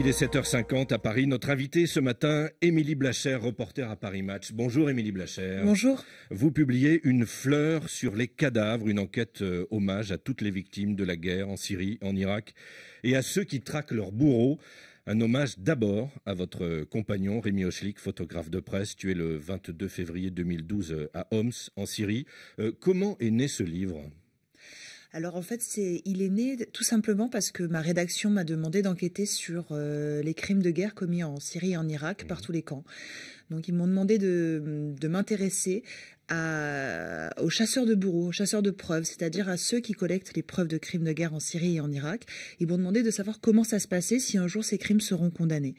Il est 7h50 à Paris. Notre invitée ce matin, Émilie Blacher, reporter à Paris Match. Bonjour Émilie Blacher. Bonjour. Vous publiez Une fleur sur les cadavres, une enquête euh, hommage à toutes les victimes de la guerre en Syrie, en Irak et à ceux qui traquent leurs bourreaux. Un hommage d'abord à votre compagnon Rémi Oschlik, photographe de presse, tué le 22 février 2012 euh, à Homs, en Syrie. Euh, comment est né ce livre alors en fait, il est né tout simplement parce que ma rédaction m'a demandé d'enquêter sur euh, les crimes de guerre commis en Syrie et en Irak mmh. par tous les camps. Donc ils m'ont demandé de, m'intéresser aux chasseurs de bourreaux, aux chasseurs de preuves, c'est-à-dire à ceux qui collectent les preuves de crimes de guerre en Syrie et en Irak. Ils m'ont demandé de savoir comment ça se passait si un jour ces crimes seront condamnés.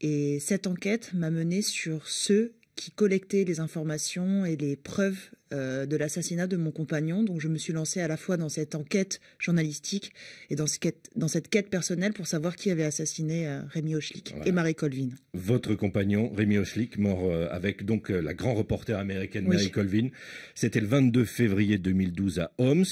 Et cette enquête m'a mené sur ceux qui collectaient les informations et les preuves euh, de l'assassinat de mon compagnon. Donc je me suis lancée à la fois dans cette enquête journalistique et dans, cette quête personnelle pour savoir qui avait assassiné euh, Rémi Hochlik et Marie Colvin. Votre compagnon, Rémi Hochlik, mort euh, avec donc la grand reporter américaine Marie Colvin. C'était le 22 février 2012 à Homs.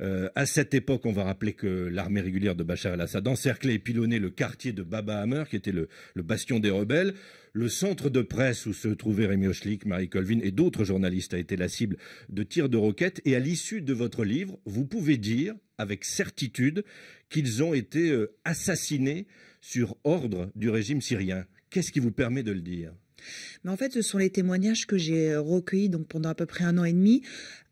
à cette époque, on va rappeler que l'armée régulière de Bachar el-Assad encerclait et pilonnait le quartier de Baba Hammer, qui était le, bastion des rebelles. Le centre de presse où se trouvaient Rémi Hochlik, Marie Colvin et d'autres journalistes a été la cible de tirs de roquettes. Et à l'issue de votre livre, vous pouvez dire avec certitude qu'ils ont été euh, assassinés sur ordre du régime syrien. Qu'est-ce qui vous permet de le dire mais en fait, ce sont les témoignages que j'ai euh, recueillis donc pendant à peu près un an et demi,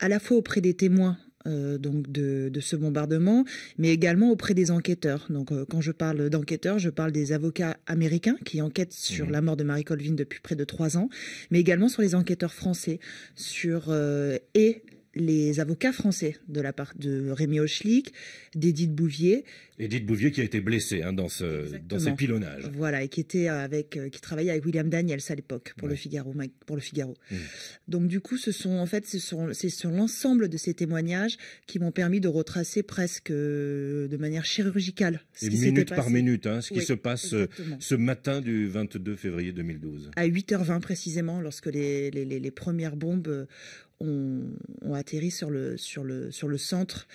à la fois auprès des témoins euh, donc de, ce bombardement, mais également auprès des enquêteurs. Euh, quand je parle d'enquêteurs, je parle des avocats américains qui enquêtent sur mmh. la mort de Marie Colvin depuis près de trois ans, mais également sur les enquêteurs français, sur euh, et les avocats français de la part de Rémi Hochlik, d'Edith Bouvier, Edith Bouvier qui a été blessée hein, dans, ce, ces pilonnages. Voilà, et qui, avec, euh, qui travaillait avec William Daniels à l'époque pour, le Figaro. Mmh. Donc du coup, ce sont en fait, c'est sur l'ensemble de ces témoignages qui m'ont permis de retracer presque euh, de manière chirurgicale ce qui minute par minute, hein, ce qui se passe euh, ce matin du 22 février 2012. À 8h20 précisément, lorsque les, premières bombes ont, atterri sur le centre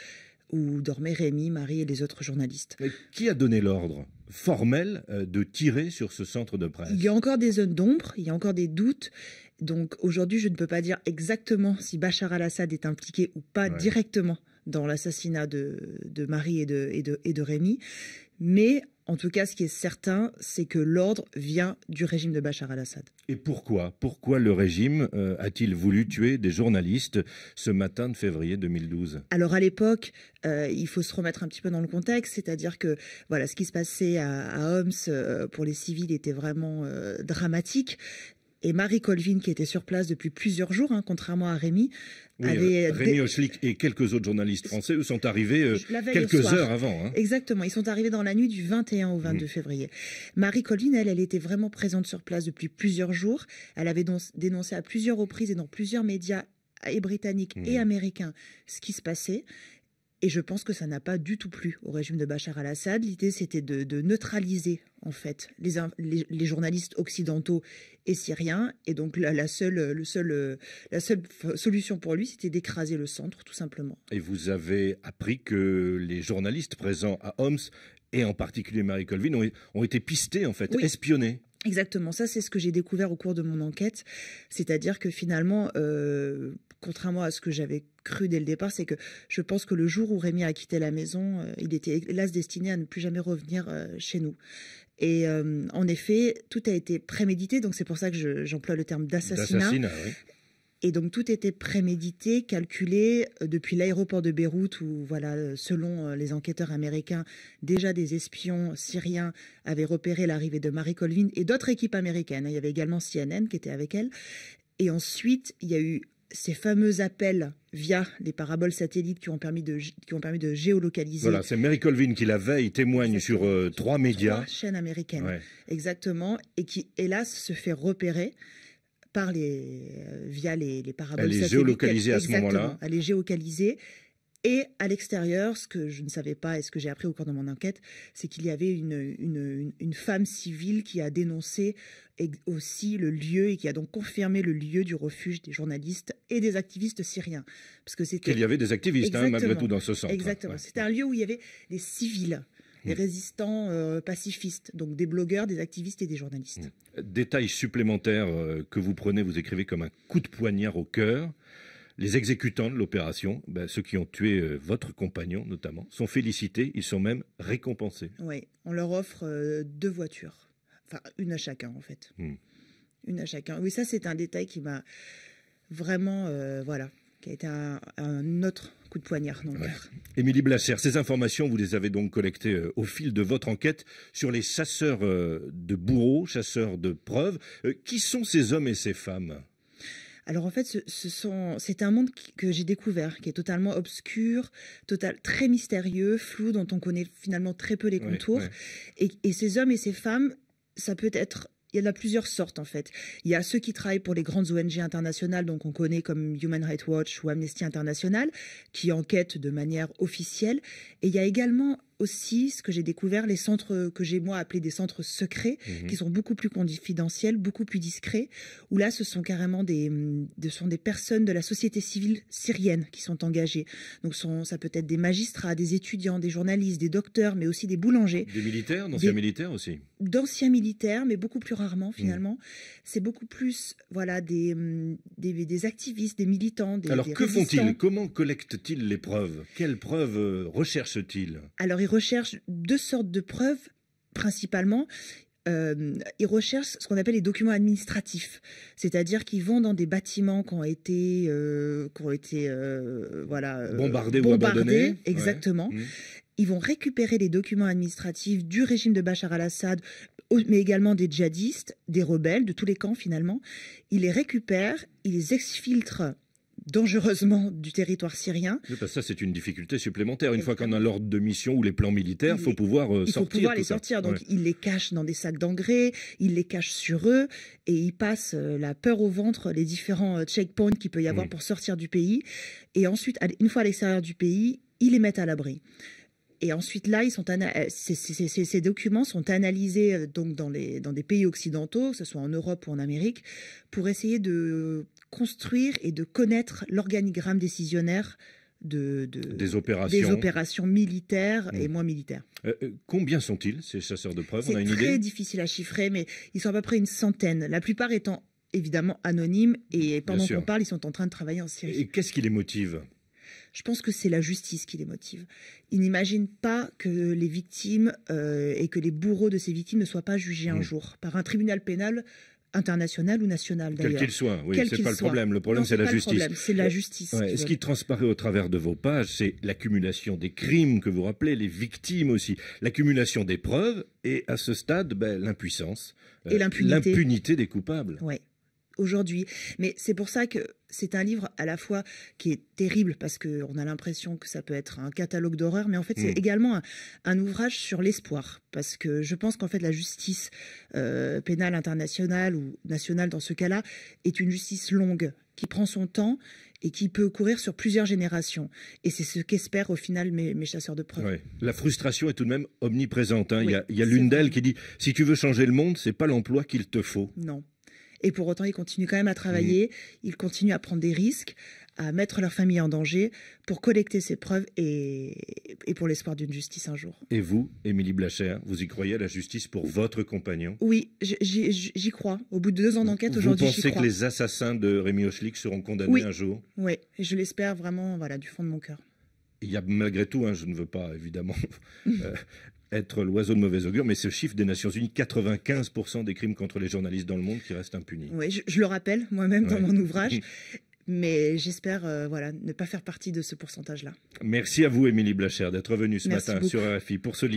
où dormaient Rémi, Marie et les autres journalistes. Mais qui a donné l'ordre formel euh, de tirer sur ce centre de presse Il y a encore des zones d'ombre, il y a encore des doutes. Donc aujourd'hui, je ne peux pas dire exactement si Bachar al-Assad est impliqué ou pas directement dans l'assassinat de, Marie et de, et et de Rémi. Mais en tout cas, ce qui est certain, c'est que l'ordre vient du régime de Bachar al-Assad. Et pourquoi Pourquoi le régime euh, a-t-il voulu tuer des journalistes ce matin de février 2012 Alors à l'époque, euh, il faut se remettre un petit peu dans le contexte, c'est-à-dire que voilà, ce qui se passait à, Homs euh, pour les civils était vraiment dramatique et Marie Colvin, qui était sur place depuis plusieurs jours, hein, contrairement à Rémi. avait Rémi et quelques autres journalistes français sont arrivés euh, quelques heures avant. Hein. Exactement, ils sont arrivés dans la nuit du 21 au 22 mm. février. Marie Colvin, elle, elle était vraiment présente sur place depuis plusieurs jours. Elle avait dénoncé à plusieurs reprises et dans plusieurs médias euh, et britanniques mm. et américains ce qui se passait. Et je pense que ça n'a pas du tout plu au régime de Bachar al-Assad. L'idée, c'était de, neutraliser, en fait, les, journalistes occidentaux et syriens. Et donc, la, seule, le seul, la seule solution pour lui, c'était d'écraser le centre, tout simplement. Et vous avez appris que les journalistes présents à Homs, et en particulier Marie Colvin, ont, été pistés, en fait, espionnés. Exactement, ça c'est ce que j'ai découvert au cours de mon enquête, c'est-à-dire que finalement, euh, contrairement à ce que j'avais cru dès le départ, c'est que je pense que le jour où Rémi a quitté la maison, euh, il était hélas destiné à ne plus jamais revenir euh, chez nous. Et euh, en effet, tout a été prémédité, donc c'est pour ça que j'emploie le terme d'assassinat. Et donc tout était prémédité, calculé depuis l'aéroport de Beyrouth où, voilà, selon les enquêteurs américains, déjà des espions syriens avaient repéré l'arrivée de Marie Colvin et d'autres équipes américaines. Il y avait également CNN qui était avec elle. Et ensuite, il y a eu ces fameux appels via les paraboles satellites qui ont permis de, qui ont permis de géolocaliser. Voilà, c'est Mary Colvin qui la veille témoigne sur euh, trois médias. Trois chaînes américaines, exactement, et qui hélas se fait repérer par les, euh, via les, paraboles satellites. Elle est géolocalisée à ce moment-là. Elle est géolocalisée et à l'extérieur, ce que je ne savais pas et ce que j'ai appris au cours de mon enquête, c'est qu'il y avait une, une, femme civile qui a dénoncé aussi le lieu et qui a donc confirmé le lieu du refuge des journalistes et des activistes syriens. Parce que c'était... Qu'il y avait des activistes, hein, malgré tout, dans ce centre. Hein. Exactement. C'était un lieu où il y avait des civils mm. des résistants euh, pacifistes, donc des blogueurs, des activistes et des journalistes. Mm. Détail supplémentaire euh, que vous prenez, vous écrivez comme un coup de poignard au cœur. Les exécutants de l'opération, ben, ceux qui ont tué euh, votre compagnon notamment, sont félicités, ils sont même récompensés. Oui, on leur offre euh, deux voitures. Enfin, une à chacun en fait. Hmm. Une à chacun. Oui, ça c'est un détail qui m'a vraiment, euh, voilà, qui a été un, autre coup de poignard Émilie Blasser, ces informations, vous les avez donc collectées au fil de votre enquête sur les chasseurs de bourreaux, chasseurs de preuves. qui sont ces hommes et ces femmes alors en fait, c'est un monde que j'ai découvert, qui est totalement obscur, total, très mystérieux, flou, dont on connaît finalement très peu les contours. Et, et ces hommes et ces femmes, ça peut être il y en a plusieurs sortes en fait. Il y a ceux qui travaillent pour les grandes ONG internationales, donc on connaît comme Human Rights Watch ou Amnesty International, qui enquêtent de manière officielle. Et il y a également aussi ce que j'ai découvert, les centres que j'ai moi appelés des centres secrets, mhm. qui sont beaucoup plus confidentiels, beaucoup plus discrets, où là ce sont carrément des, mm, sont des personnes de la société civile syrienne qui sont engagées. Donc sont, ça peut être des magistrats, des étudiants, des journalistes, des docteurs, mais aussi des boulangers. Des militaires, d'anciens militaires aussi. D'anciens militaires, mais beaucoup plus rarement finalement. Mhm. C'est beaucoup plus voilà mm, des, des, activistes, des militants. Des, Alors que font-ils Comment collectent-ils les preuves Quelles preuves euh, recherchent-ils Alors ils recherche deux sortes de preuves principalement. Euh, ils recherchent ce qu'on appelle les documents administratifs, c'est-à-dire qu'ils vont dans des bâtiments qui ont été, euh, qui ont été euh, voilà, bombardés, bombardés, Exactement. Mmh. Ils vont récupérer les documents administratifs du régime de Bachar al-Assad, mais également des djihadistes, des rebelles, de tous les camps finalement. Ils les récupèrent, ils les exfiltrent dangereusement du territoire syrien. ça, c'est une difficulté supplémentaire. Une fois qu'on a l'ordre de mission ou les plans militaires, il faut pouvoir euh, sortir. Il pouvoir les sortir. Donc, ils les cachent dans des sacs d'engrais, ils les cachent sur eux et ils passent euh, la peur au ventre les différents euh, checkpoints qu'il peut y avoir pour sortir du pays. Et ensuite, une fois à l'extérieur du pays, ils les mettent à l'abri. Et ensuite, là, ils sont ces, documents sont analysés donc dans, les, dans des pays occidentaux, que ce soit en Europe ou en Amérique, pour essayer de construire et de connaître l'organigramme décisionnaire de, des, opérations. militaires et mm. moins militaires. Euh, euh, combien sont-ils, ces chasseurs de preuves C'est très difficile à chiffrer, mais ils sont à peu près une centaine, la plupart étant évidemment anonymes, et pendant qu'on parle, ils sont en train de travailler en Syrie. Et qu'est-ce qui les motive je pense que c'est la justice qui les motive. Ils n'imaginent pas que les victimes euh, et que les bourreaux de ces victimes ne soient pas jugés un mm. jour par un tribunal pénal international ou national d'ailleurs. Quel qu'il soit, oui, c'est pas le problème. Le problème, c'est la, euh, justice. C'est la justice. Ce qui transparaît au travers de vos pages, c'est l'accumulation des crimes que vous rappelez, les victimes aussi, l'accumulation des preuves et à ce stade, ben, l'impuissance, euh, Et l'impunité des coupables aujourd'hui. Mais c'est pour ça que c'est un livre à la fois qui est terrible parce qu'on a l'impression que ça peut être un catalogue d'horreur, mais en fait, c'est mm. également un, ouvrage sur l'espoir. Parce que je pense qu'en fait, la justice euh, pénale internationale ou nationale, dans ce cas-là, est une justice longue qui prend son temps et qui peut courir sur plusieurs générations. Et c'est ce qu'espèrent au final mes, chasseurs de preuves. La frustration est tout de même omniprésente. Hein. il y a, l'une d'elles qui dit si tu veux changer le monde, ce n'est pas l'emploi qu'il te faut. Non. Et pour autant, ils continuent quand même à travailler, ils continuent à prendre des risques, à mettre leur famille en danger pour collecter ces preuves et, pour l'espoir d'une justice un jour. Et vous, Émilie Blacher, vous y croyez à la justice pour votre compagnon Oui, j'y crois. Au bout de deux ans d'enquête aujourd'hui, j'y crois. Vous pensez que les assassins de Rémi oslick seront condamnés un jour Oui, je l'espère vraiment voilà, du fond de mon cœur. Il y a malgré tout, hein, je ne veux pas évidemment euh, être l'oiseau de mauvais augure, mais ce chiffre des Nations Unies, 95% des crimes contre les journalistes dans le monde qui restent impunis. Oui, je, le rappelle moi-même dans mon ouvrage. mais j'espère euh, voilà, ne pas faire partie de ce pourcentage-là. Merci à vous, Émilie Blacher, d'être venue ce matin sur RFI pour ce livre.